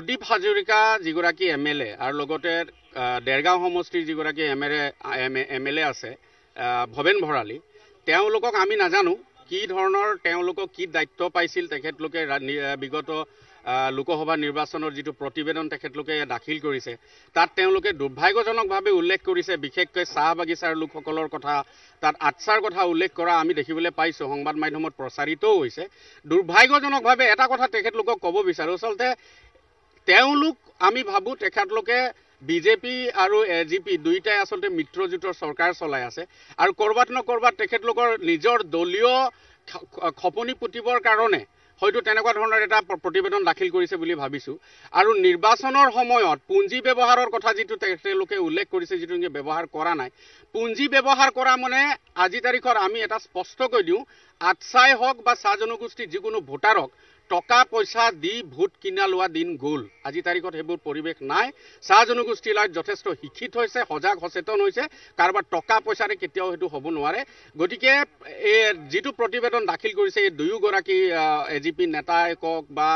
প্ৰদীপ হাজৰিকা যিগৰাকী M L এ আৰু লগতে দেৰগাঁও সমষ্টিৰ যিগৰাকী M L M M L A আছে ভৱেন ভঁৰালী তেওঁলোকক আমি নাজানো কি ধৰণৰ তেওঁলোকক কি দায়িত্ব পাইছিল তেখেতলোকে বিগত লোকসভা নিৰ্বাচনৰ যিটো প্ৰতিবেদন তেখেতলোকে দাখিল কৰিছে তাত তেওঁলোকে দুৰ্ভাগ্যজনকভাৱে উল্লেখ কৰিছে বিশেষকৈ চাহ বাগিচাৰ লোকসকলৰ কথা তাত আটছাৰ কথা উল্লেখ কৰা আমি দেখিবলৈ পাইছোঁ সংবাদ মাধ্যমত প্ৰচাৰিতও হৈছে দুৰ্ভাগ্যজনকভাৱে এটা কথা তেখেতলোকক ক'ব বিচাৰোঁ আচলতে তেওঁলোক আমি ভাবোঁ তেখেতলোকে বিজেপি আৰু এ জি পি দুয়োটাই আচলতে মিত্ৰজোঁটৰ চৰকাৰ চলাই আছে আৰু ক'ৰবাত ন ক'ৰবাত তেখেতলোকৰ নিজৰ দলীয় খপনি পুতিবৰ কাৰণে হয়তো তেনেকুৱা ধৰণৰ এটা প্ৰতিবেদন দাখিল কৰিছে বুলি ভাবিছোঁ আৰু নিৰ্বাচনৰ সময়ত পুঁজি ব্যৱহাৰৰ কথা যিটো তেখেতলোকে উল্লেখ কৰিছে যিটো নেকি ব্যৱহাৰ কৰা নাই পুঁজি ব্যৱহাৰ কৰা মানে আজি তাৰিখত আমি এটা স্পষ্টকৈ দিওঁ আটচাই হওক বা চাহ জনগোষ্ঠীৰ যিকোনো ভোটাৰক টকা পইচা দি ভোট কিনা লোৱা দিন গ'ল আজি তাৰিখত সেইবোৰ পৰিৱেশ নাই চাহ জনগোষ্ঠীৰ লাইট যথেষ্ট শিক্ষিত হৈছে সজাগ সচেতন হৈছে কাৰোবাৰ টকা পইচাৰে কেতিয়াও সেইটো হ'ব নোৱাৰে গতিকে এই যিটো প্ৰতিবেদন দাখিল কৰিছে এই দুয়োগৰাকী এ জি পি নেতায়ক বা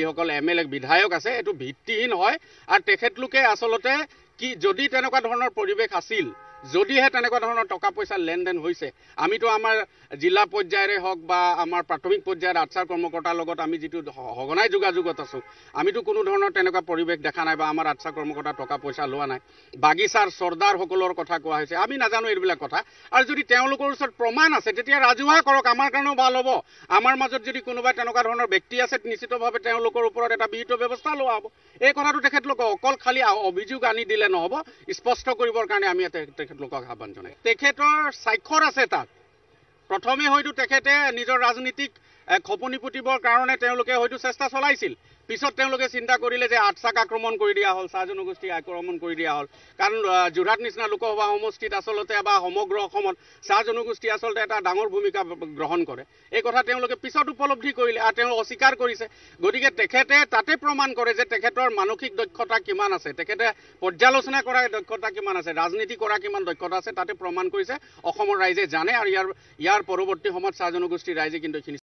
যিসকল এম এল এ বিধায়ক আছে এইটো ভিত্তিহীন হয় আৰু তেখেতলোকে আচলতে কি যদি তেনেকুৱা ধৰণৰ পৰিৱেশ আছিল যদিহে তেনেকুৱা ধৰণৰ টকা পইচা লেনদেন হৈছে আমিতো আমাৰ জিলা পৰ্যায়ৰে হওক বা আমাৰ প্ৰাথমিক পৰ্যায়ৰ আচাৰ কৰ্মকৰ্তাৰ লগত আমি যিটো সঘনাই যোগাযোগত আছোঁ আমিতো কোনো ধৰণৰ তেনেকুৱা পৰিৱেশ দেখা নাই বা আমাৰ আচাৰ কৰ্মকৰ্তা টকা পইচা লোৱা নাই বাগিচাৰ চৰ্দাৰসকলৰ কথা কোৱা হৈছে আমি নাজানো এইবিলাক কথা আৰু যদি তেওঁলোকৰ ওচৰত প্ৰমাণ আছে তেতিয়া ৰাজহুৱা কৰক আমাৰ কাৰণেও ভাল হ'ব আমাৰ মাজত যদি কোনোবা তেনেকুৱা ধৰণৰ ব্যক্তি আছে নিশ্চিতভাৱে তেওঁলোকৰ ওপৰত এটা বিহিত ব্যৱস্থা লোৱা হ'ব এই কথাটো তেখেতলোকক অকল খালী অভিযোগ আনি দিলে নহ'ব স্পষ্ট কৰিবৰ কাৰণে আমি তেখেত লোকক আহ্বান জনায় তেখেতৰ স্বাক্ষৰ আছে তাত প্ৰথমে হয়তো তেখেতে নিজৰ ৰাজনীতিক খপনি পুতিবৰ কাৰণে তেওঁলোকে হয়তো চেষ্টা চলাইছিল পিছত তেওঁলোকে চিন্তা কৰিলে যে আটচাক আক্ৰমণ কৰি দিয়া হ'ল চাহ জনগোষ্ঠী আক্ৰমণ কৰি দিয়া হ'ল কাৰণ যোৰহাট নিচিনা লোকসভা সমষ্টিত আচলতে বা সমগ্ৰ অসমত চাহ জনগোষ্ঠী আচলতে এটা ডাঙৰ ভূমিকা গ্ৰহণ কৰে এই কথা তেওঁলোকে পিছত উপলব্ধি কৰিলে আৰু তেওঁ অস্বীকাৰ কৰিছে গতিকে তেখেতে তাতে প্ৰমাণ কৰে যে তেখেতৰ মানসিক দক্ষতা কিমান আছে তেখেতে পৰ্যালোচনা কৰাৰ দক্ষতা কিমান আছে ৰাজনীতি কৰা কিমান দক্ষতা আছে তাতে প্ৰমাণ কৰিছে অসমৰ ৰাইজে জানে আৰু ইয়াৰ ইয়াৰ পৰৱৰ্তী সময়ত চাহ জনগোষ্ঠীৰ ৰাইজে কিন্তু এইখিনি